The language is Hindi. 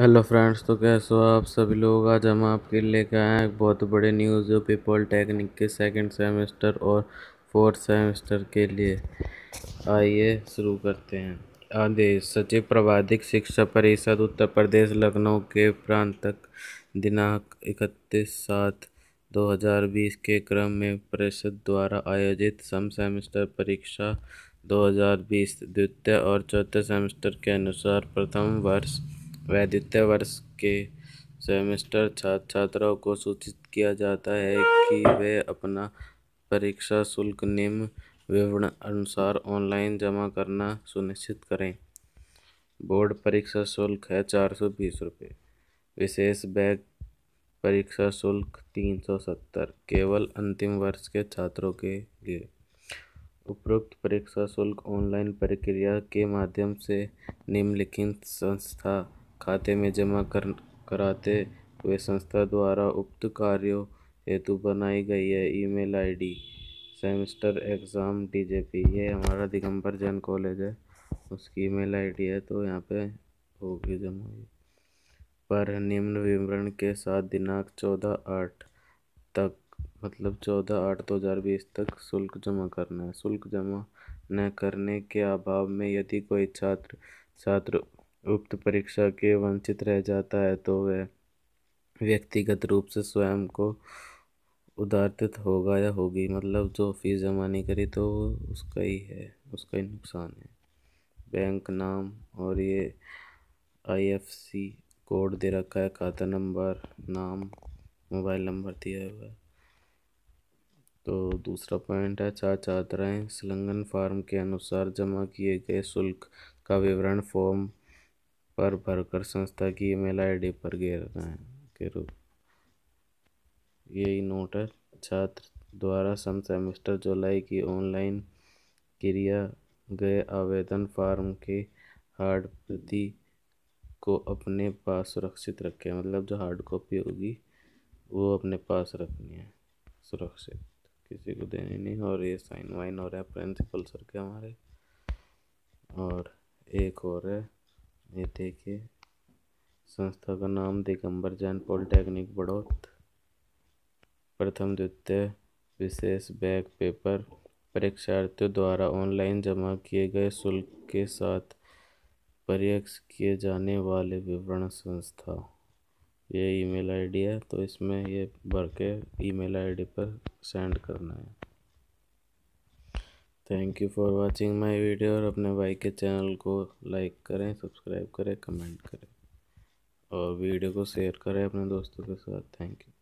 हेलो फ्रेंड्स तो कैसे हो आप सभी लोग आज हम आपके लिए लेकर आए हैं बहुत बड़े न्यूज़ जो पे टेक्निक के सेकंड सेमेस्टर और फोर्थ सेमेस्टर के लिए आइए शुरू करते हैं आदेश सचिव प्रवाधिक शिक्षा परिषद उत्तर प्रदेश लखनऊ के प्रांतक दिनांक इकतीस सात 2020 के क्रम में परिषद द्वारा आयोजित सम सेमेस्टर परीक्षा 2020 द्वितीय और चौथे सेमेस्टर के अनुसार प्रथम वर्ष वैद्य वर्ष के सेमेस्टर छात्र छात्राओं को सूचित किया जाता है कि वे अपना परीक्षा शुल्क निम्न विवरण अनुसार ऑनलाइन जमा करना सुनिश्चित करें बोर्ड परीक्षा शुल्क है चार सौ बीस रुपये विशेष बैग परीक्षा शुल्क तीन सौ सत्तर केवल अंतिम वर्ष के छात्रों के लिए उपरोक्त परीक्षा शुल्क ऑनलाइन प्रक्रिया के माध्यम से निम्नलिखित संस्था खाते में जमा कर कराते हुए संस्था द्वारा उक्त कार्यों हेतु बनाई गई है email ID semester exam TJP ये हमारा दिगंबर जैन कॉलेज है उसकी ईमेल आईडी है तो यहाँ पे होगी जमा पर निम्न विवरण के साथ दिनांक चौदह आठ तक मतलब चौदह आठ दो हज़ार बीस तक शुल्क जमा करना है शुल्क जमा न करने के अभाव में यदि कोई छात्र छात्र उक्त परीक्षा के वंचित रह जाता है तो वह व्यक्तिगत रूप से स्वयं को उदारित होगा या होगी मतलब जो फीस जमा नहीं करी तो वो उसका ही है उसका ही नुकसान है बैंक नाम और ये आईएफसी कोड दे रखा है खाता नंबर नाम मोबाइल नंबर दिया हुआ है तो दूसरा पॉइंट है चार छात्राएँ संलग्न फार्म के अनुसार जमा किए गए शुल्क का विवरण फॉर्म पर भरकर संस्था की ईमेल आईडी पर गैर के रूप यही नोट है छात्र द्वारा सम सेमेस्टर जुलाई की ऑनलाइन क्रिया गए आवेदन फॉर्म के हार्ड प्रति को अपने पास सुरक्षित रखें मतलब जो हार्ड कॉपी होगी वो अपने पास रखनी है सुरक्षित किसी को देनी नहीं और ये साइन वाइन हो रहा है प्रिंसिपल सर के हमारे और एक और है ये देखिए संस्था का नाम दिगंबर जैन पॉलिटेक्निक बड़ौत प्रथम द्वितीय विशेष बैक पेपर परीक्षार्थियों द्वारा ऑनलाइन जमा किए गए शुल्क के साथ परीक्ष किए जाने वाले विवरण संस्था ये ईमेल आईडी है तो इसमें ये भर के ईमेल आईडी पर सेंड करना है thank you for watching my video और अपने भाई के चैनल को लाइक करें सब्सक्राइब करें कमेंट करें और वीडियो को शेयर करें अपने दोस्तों के साथ थैंक यू